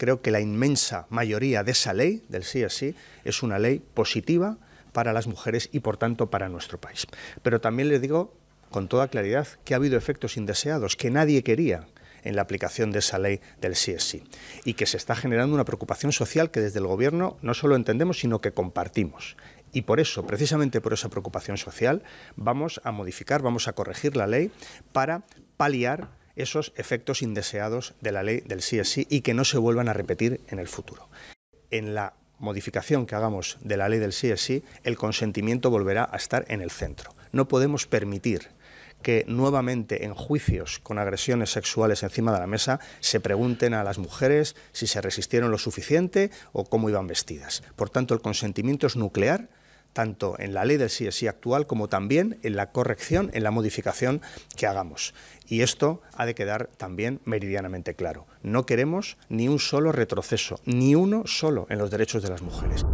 creo que la inmensa mayoría de esa ley, del sí es sí, es una ley positiva para las mujeres y por tanto para nuestro país. Pero también les digo con toda claridad que ha habido efectos indeseados que nadie quería en la aplicación de esa ley del sí sí y que se está generando una preocupación social que desde el gobierno no solo entendemos sino que compartimos. Y por eso, precisamente por esa preocupación social, vamos a modificar, vamos a corregir la ley para paliar esos efectos indeseados de la ley del CSI y que no se vuelvan a repetir en el futuro. En la modificación que hagamos de la ley del CSI, el consentimiento volverá a estar en el centro. No podemos permitir que nuevamente en juicios con agresiones sexuales encima de la mesa se pregunten a las mujeres si se resistieron lo suficiente o cómo iban vestidas. Por tanto, el consentimiento es nuclear tanto en la ley del sí actual como también en la corrección, en la modificación que hagamos. Y esto ha de quedar también meridianamente claro. No queremos ni un solo retroceso, ni uno solo en los derechos de las mujeres.